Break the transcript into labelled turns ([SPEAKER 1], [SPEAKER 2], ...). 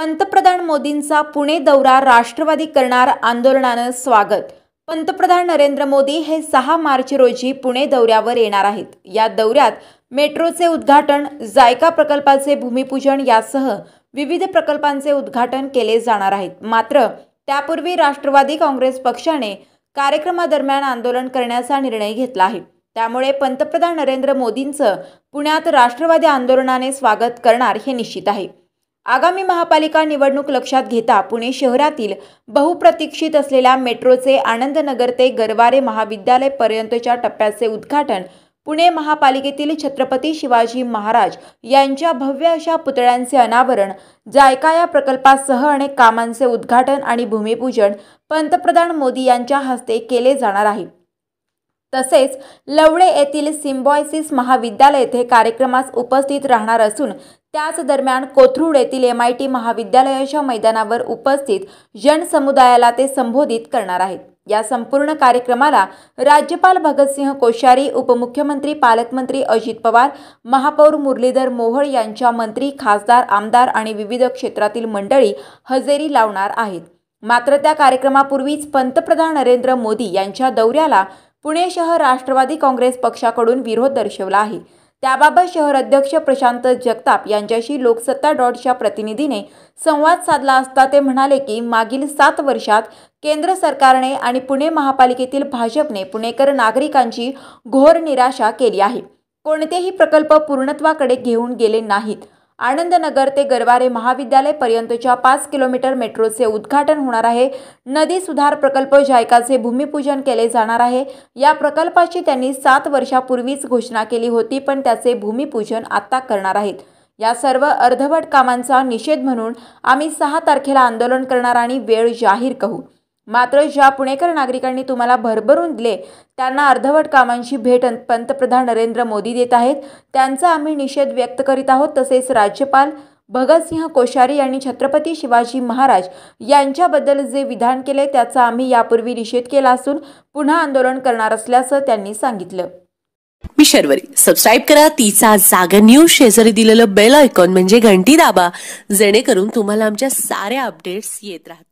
[SPEAKER 1] पंतप्रधान मोदींचा पुणे दौरा राष्ट्रवादी करणार आंदोलनानं स्वागत पंतप्रधान नरेंद्र मोदी हे सहा मार्च रोजी पुणे दौऱ्यावर येणार आहेत या दौऱ्यात मेट्रोचे उद्घाटन जायका प्रकल्पाचे भूमिपूजन यासह विविध प्रकल्पांचे उद्घाटन केले जाणार आहेत मात्र त्यापूर्वी राष्ट्रवादी काँग्रेस पक्षाने कार्यक्रमादरम्यान आंदोलन करण्याचा निर्णय घेतला आहे त्यामुळे पंतप्रधान नरेंद्र मोदींचं पुण्यात राष्ट्रवादी आंदोलनाने स्वागत करणार हे निश्चित आहे आगामी महापालिका निवडणूक लक्षात घेता पुणे शहरातील बहुप्रतीक्षित असलेल्या मेट्रोचे आनंदनगर ते गरवारे महाविद्यालय पर्यंतच्या टप्प्याचे उद्घाटन पुणे महापालिकेतील छत्रपती शिवाजी महाराज यांच्या भव्य अशा पुतळ्यांचे अनावरण जायका या प्रकल्पासह अनेक कामांचे उद्घाटन आणि भूमिपूजन पंतप्रधान मोदी यांच्या हस्ते केले जाणार आहे तसेच लवळे येथील सिम्बॉयसिस महाविद्यालय येथे कार्यक्रमास उपस्थित राहणार असून त्याच दरम्यान कोथरूड येथील एम आय टी महाविद्यालयाच्या मैदानावर उपस्थित जनसमुदायाला ते संबोधित करणार आहेत या संपूर्ण कार्यक्रमाला राज्यपाल भगतसिंह कोश्यारी उपमुख्यमंत्री पालकमंत्री अजित पवार महापौर मुरलीधर मोहोळ यांच्या मंत्री खासदार आमदार आणि विविध क्षेत्रातील मंडळी हजेरी लावणार आहेत मात्र त्या कार्यक्रमापूर्वीच पंतप्रधान नरेंद्र मोदी यांच्या दौऱ्याला पुणे शहर राष्ट्रवादी काँग्रेस पक्षाकडून विरोध दर्शवला आहे त्याबाबत शहर अध्यक्ष प्रशांत जगताप यांच्याशी लोकसत्ता डॉटच्या प्रतिनिधीने संवाद साधला असता ते म्हणाले की मागील सात वर्षात केंद्र सरकारने आणि पुणे महापालिकेतील भाजपने पुणेकर नागरिकांची घोर निराशा केली आहे कोणतेही प्रकल्प पूर्णत्वाकडे घेऊन गेले नाहीत आनंदनगर ते गरवारे महाविद्यालय पर्यंतच्या पाच किलोमीटर मेट्रोचे उद्घाटन होणार आहे नदी सुधार प्रकल्प जायकाचे भूमिपूजन केले जाणार आहे या प्रकल्पाची त्यांनी सात वर्षापूर्वीच घोषणा केली होती पण त्याचे भूमिपूजन आत्ता करणार आहेत या सर्व अर्धवट कामांचा निषेध म्हणून आम्ही सहा तारखेला आंदोलन करणार आणि वेळ जाहीर करू मात्र ज्या पुणेकर नागरिकांनी तुम्हाला भरभरून दिले त्यांना अर्धवट कामांची भेट पंतप्रधान नरेंद्र मोदी देत आहेत त्यांचा आम्ही निषेध व्यक्त करीत आहोत तसेच राज्यपाल भगतसिंह कोश्यारी आणि छत्रपती शिवाजी महाराज यांच्याबद्दल जे विधान केले त्याचा आम्ही यापूर्वी निषेध केला असून पुन्हा आंदोलन करणार असल्याचं त्यांनी सांगितलं
[SPEAKER 2] मी शर्वरी सबस्क्राईब करा तिचा जाग न्यूज शेजारी दिलेलं बेल आयकॉन म्हणजे घंटी दाबा जेणेकरून तुम्हाला आमच्या साऱ्या अपडेट्स येत राहतात